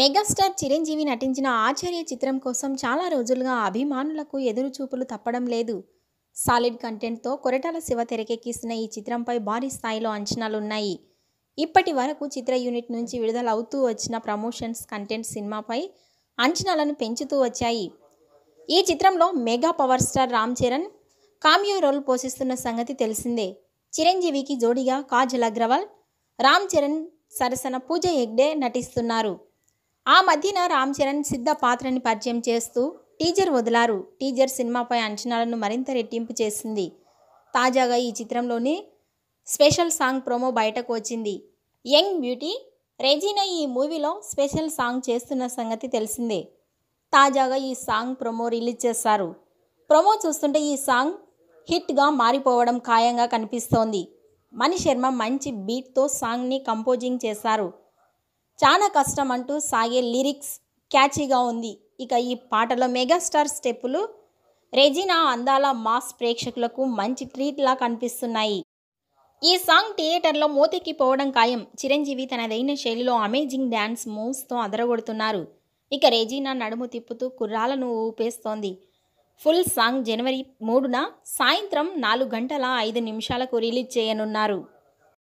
megastar Chiranjeevi నటించిన ఆచార్య చిత్రం కోసం చాలా రోజులుగా అభిమానులకు ఎదురుచూపులు తప్పడం లేదు సాలిడ్ కంటెంట్తో కొరటాల శివ తెరకెక్కిస్తున్న ఈ చిత్రంపై భారీ స్థాయిలో అంచనాలున్నాయి ఇప్పటి వరకు చిత్ర యూనిట్ నుంచి విడుదల అవుతూ వచ్చిన ప్రమోషన్స్ కంటెంట్ సినిమాపై అంచనాలను పెంచుతూ వచ్చాయి ఈ చిత్రంలో mega power star Ram Charan cameo role పోషిస్తున్న సంగతి తెలిసిందే చిరంజీవికి జోడిగా కాజల్ అగ్రవాల్ రామ్ చరణ్ సరసన పూజ హెగ్డే నటిస్తున్నారు ఆ మధ్యన రామ్ చరణ్ సిద్ధ పాత్రని పరిచయం చేస్తూ టీజర్ వదిలారు టీజర్ సినిమాపై అంచనాలను మరింత రెట్టింపు చేసింది తాజాగా ఈ చిత్రంలోని స్పెషల్ సాంగ్ ప్రోమో బయటకు వచ్చింది యంగ్ బ్యూటీ రెజీనా ఈ మూవీలో స్పెషల్ సాంగ్ చేస్తున్న సంగతి తెలిసిందే తాజాగా ఈ సాంగ్ ప్రోమో రిలీజ్ చేశారు ప్రోమో చూస్తుంటే ఈ సాంగ్ హిట్గా మారిపోవడం ఖాయంగా కనిపిస్తోంది మణి శర్మ మంచి బీట్తో సాంగ్ని కంపోజింగ్ చేశారు చాలా కష్టం అంటూ సాగే లిరిక్స్ క్యాచీగా ఉంది ఇక ఈ పాటలో మెగాస్టార్ స్టెప్పులు రెజినా అందాల మాస్ ప్రేక్షకులకు మంచి ట్రీట్లా కనిపిస్తున్నాయి ఈ సాంగ్ థియేటర్లో మోతికి పోవడం ఖాయం చిరంజీవి తనదైన శైలిలో అమేజింగ్ డ్యాన్స్ మూవ్స్తో అదరగొడుతున్నారు ఇక రెజీనా నడుము తిప్పుతూ కుర్రాలను ఊపేస్తోంది ఫుల్ సాంగ్ జనవరి మూడున సాయంత్రం నాలుగు గంటల ఐదు నిమిషాలకు రిలీజ్ చేయనున్నారు